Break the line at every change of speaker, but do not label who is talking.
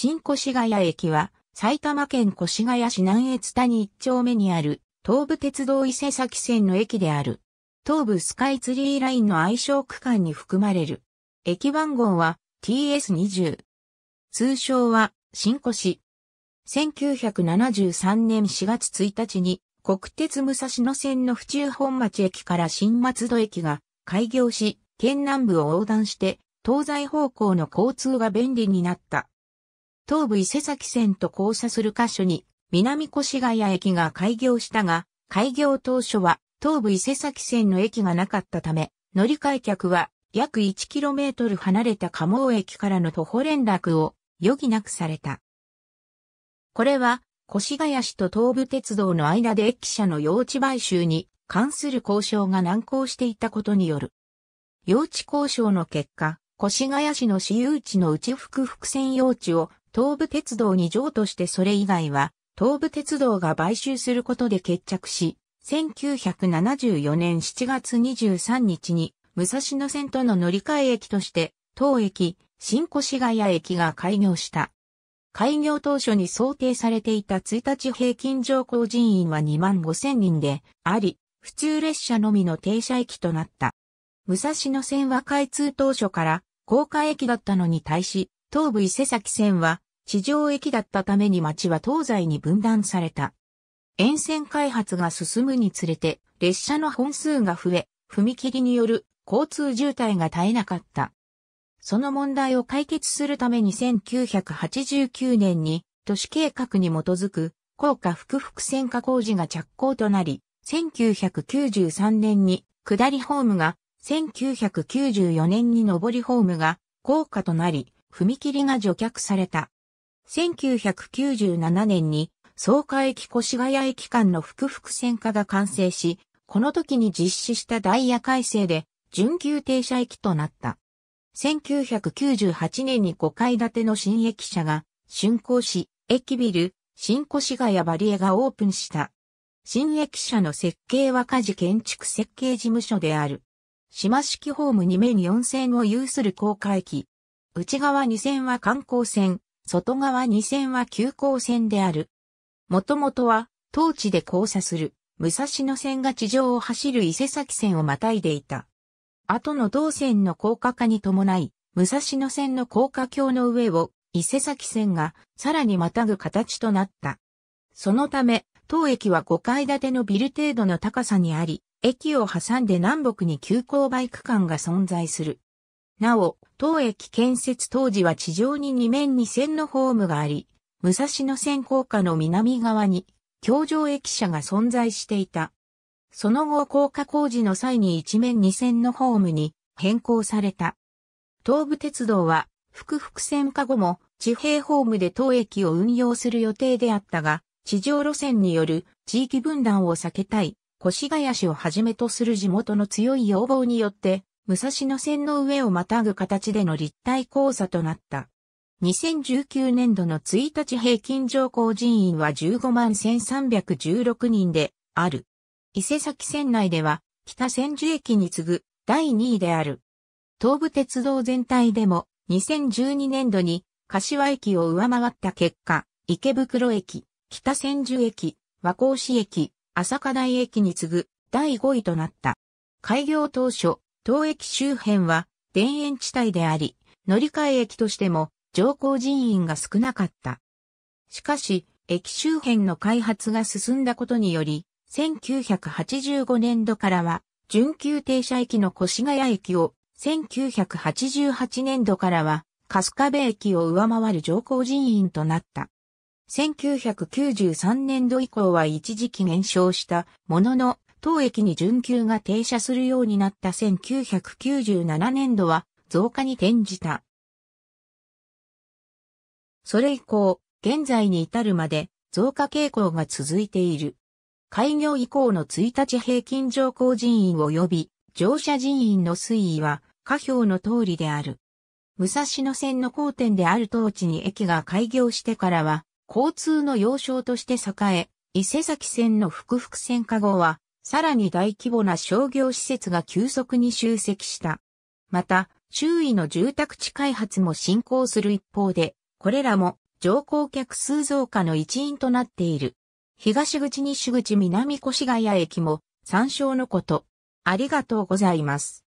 新越谷駅は、埼玉県越谷市南越谷一丁目にある、東武鉄道伊勢崎線の駅である。東武スカイツリーラインの愛称区間に含まれる。駅番号は TS20。通称は新越。1973年4月1日に国鉄武蔵野線の府中本町駅から新松戸駅が開業し、県南部を横断して東西方向の交通が便利になった。東武伊勢崎線と交差する箇所に南越谷駅が開業したが、開業当初は東武伊勢崎線の駅がなかったため、乗り換え客は約 1km 離れた鴨尾駅からの徒歩連絡を余儀なくされた。これは越谷市と東武鉄道の間で駅舎の用地買収に関する交渉が難航していたことによる。用地交渉の結果、越谷市の私有地の内福福線用地を東武鉄道に譲渡してそれ以外は、東武鉄道が買収することで決着し、1974年7月23日に、武蔵野線との乗り換え駅として、当駅、新越谷駅が開業した。開業当初に想定されていた1日平均乗降人員は2万5千人であり、普通列車のみの停車駅となった。武蔵野線は開通当初から高架駅だったのに対し、東武伊勢崎線は地上駅だったために町は東西に分断された。沿線開発が進むにつれて、列車の本数が増え、踏切による交通渋滞が絶えなかった。その問題を解決するために1989年に都市計画に基づく高架複々線化工事が着工となり、1993年に下りホームが、1994年に上りホームが高架となり、踏切が除却された。1997年に、草加駅越谷駅間の複々線化が完成し、この時に実施したダイヤ改正で、準急停車駅となった。1998年に5階建ての新駅舎が、竣工し、駅ビル、新越谷バリエがオープンした。新駅舎の設計は家事建築設計事務所である。島式ホーム2面4線を有する高架駅。内側2線は観光線、外側2線は急行線である。もともとは、当地で交差する、武蔵野線が地上を走る伊勢崎線をまたいでいた。後の同線の高架化に伴い、武蔵野線の高架橋の上を伊勢崎線がさらにまたぐ形となった。そのため、当駅は5階建てのビル程度の高さにあり、駅を挟んで南北に急勾配区間が存在する。なお、当駅建設当時は地上に2面2線のホームがあり、武蔵野線高架の南側に、橋上駅舎が存在していた。その後高架工事の際に一面二線のホームに変更された。東武鉄道は、福々線化後も地平ホームで当駅を運用する予定であったが、地上路線による地域分断を避けたい、越谷市をはじめとする地元の強い要望によって、武蔵野線の上をまたぐ形での立体交差となった。2019年度の1日平均乗降人員は15万1316人である。伊勢崎線内では北千住駅に次ぐ第2位である。東武鉄道全体でも2012年度に柏駅を上回った結果、池袋駅、北千住駅、和光市駅、朝霞台駅に次ぐ第5位となった。開業当初、当駅周辺は田園地帯であり、乗り換え駅としても乗降人員が少なかった。しかし、駅周辺の開発が進んだことにより、1985年度からは、準急停車駅の越谷駅を、1988年度からは、春日部駅を上回る乗降人員となった。1993年度以降は一時期減少したものの、当駅に準急が停車するようになった1997年度は増加に転じた。それ以降、現在に至るまで増加傾向が続いている。開業以降の1日平均乗降人員及び乗車人員の推移は下表の通りである。武蔵野線の交点である当地に駅が開業してからは、交通の要衝として栄え、伊勢崎線の複々線加護は、さらに大規模な商業施設が急速に集積した。また、周囲の住宅地開発も進行する一方で、これらも乗降客数増加の一因となっている。東口西口南越谷駅も参照のこと。ありがとうございます。